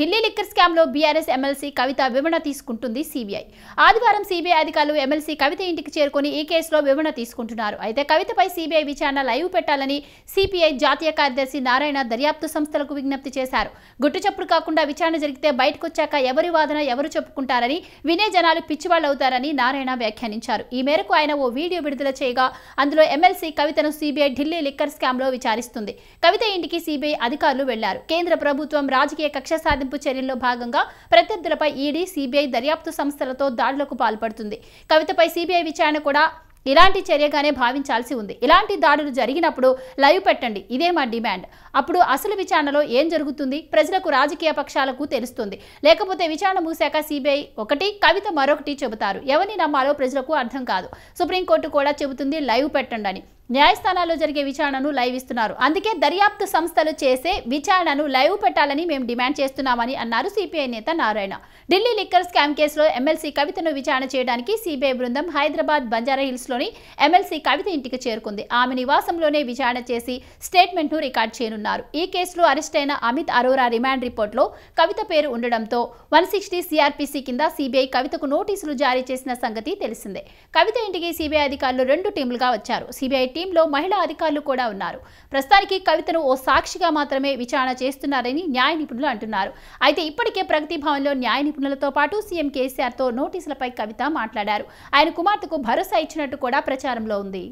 Delhi liquor స్కామ్లో BRS MLC Kavitha వివరణ తీసుకుంటుంది సీబీఐ ఆదివారం సీబీఐ అధికారులు ఎమ్మెల్సీ కవిత ఇంటికి చేరుకొని ఈ కేసులో వివరణ తీసుకుంటున్నారు అయితే కవితపై సీబీఐ విచారణ లైవ్ పెట్టాలని సిపిఐ జాతీయ కార్యదర్శి నారాయణ దర్యాప్తు సంస్థలకు విజ్ఞప్తి చేశారు గుట్టుచప్పుడు కాకుండా విచారణ జరిగితే బయటకొచ్చాక ఎవరి వాదన ఎవరు చెప్పుకుంటారని వినే జనాలు అవుతారని నారాయణ వ్యాఖ్యానించారు ఈ మేరకు ఆయన ఓ వీడియో విడుదల చేయగా అందులో ఎమ్మెల్సీ కవితను సీబీఐ ఢిల్లీ లిక్కర్ స్కామ్లో విచారిస్తుంది కవిత ఇంటికి సీబీఐ అధికారులు వెళ్లారు కేంద్ర ప్రభుత్వం రాజకీయ కక్ష సాధింపు బెదిరింపు చర్యల్లో భాగంగా ప్రత్యర్థులపై ఈడీ సీబీఐ దర్యాప్తు సంస్థలతో దాడులకు పాల్పడుతుంది కవితపై సీబీఐ విచారణ కూడా ఇలాంటి చర్యగానే భావించాల్సి ఉంది ఇలాంటి దాడులు జరిగినప్పుడు లైవ్ పెట్టండి ఇదే మా డిమాండ్ అప్పుడు అసలు విచారణలో ఏం జరుగుతుంది ప్రజలకు రాజకీయ పక్షాలకు తెలుస్తుంది లేకపోతే విచారణ మూశాక సిబిఐ ఒకటి కవిత మరొకటి చెబుతారు ఎవరిని నమ్మాలో ప్రజలకు అర్థం కాదు సుప్రీంకోర్టు కూడా చెబుతుంది లైవ్ పెట్టండి అని న్యాయస్థానాల్లో జరిగే విచారణను లైవ్ ఇస్తున్నారు అందుకే దర్యాప్తు సంస్థలు చేసే విచారణను లైవ్ పెట్టాలని మేము డిమాండ్ చేస్తున్నామని అన్నారు సిపిఐ నేత నారాయణ ఢిల్లీ లిక్కర్ స్కామ్ కేసులో ఎమ్మెల్సీ కవితను విచారణ చేయడానికి సిబిఐ బృందం హైదరాబాద్ లోని ఎమ్మెల్సీ కవిత ఇంటికి చేరుకుంది ఆమె నివాసంలోనే విచారణ చేసి స్టేట్మెంట్ను రికార్డ్ చేయనున్నారు ఈ కేసులో అరెస్ట్ అయిన అమిత్ అరోరా రిమాండ్ రిపోర్ట్లో కవిత పేరు ఉండడంతో వన్ సిక్స్టీ సిఆర్పిసి కింద సిబిఐ కవితకు నోటీసులు జారీ చేసిన సంగతి తెలిసిందే కవిత ఇంటికి సిబిఐ అధికారులు రెండు టీంలుగా వచ్చారు సిబిఐ టీంలో మహిళా అధికారులు కూడా ఉన్నారు ప్రస్తుతానికి కవితను ఓ సాక్షిగా మాత్రమే విచారణ చేస్తున్నారని న్యాయ నిపుణులు అంటున్నారు అయితే ఇప్పటికే ప్రగతి భవన్లో న్యాయ నిపుణులతో పాటు సీఎం కేసీఆర్తో నోటీసులపై కవిత మాట్లాడారు ఆయన కుమార్తెకు భరోసా ఇచ్చినట్టు కూడా ప్రచారంలో ఉంది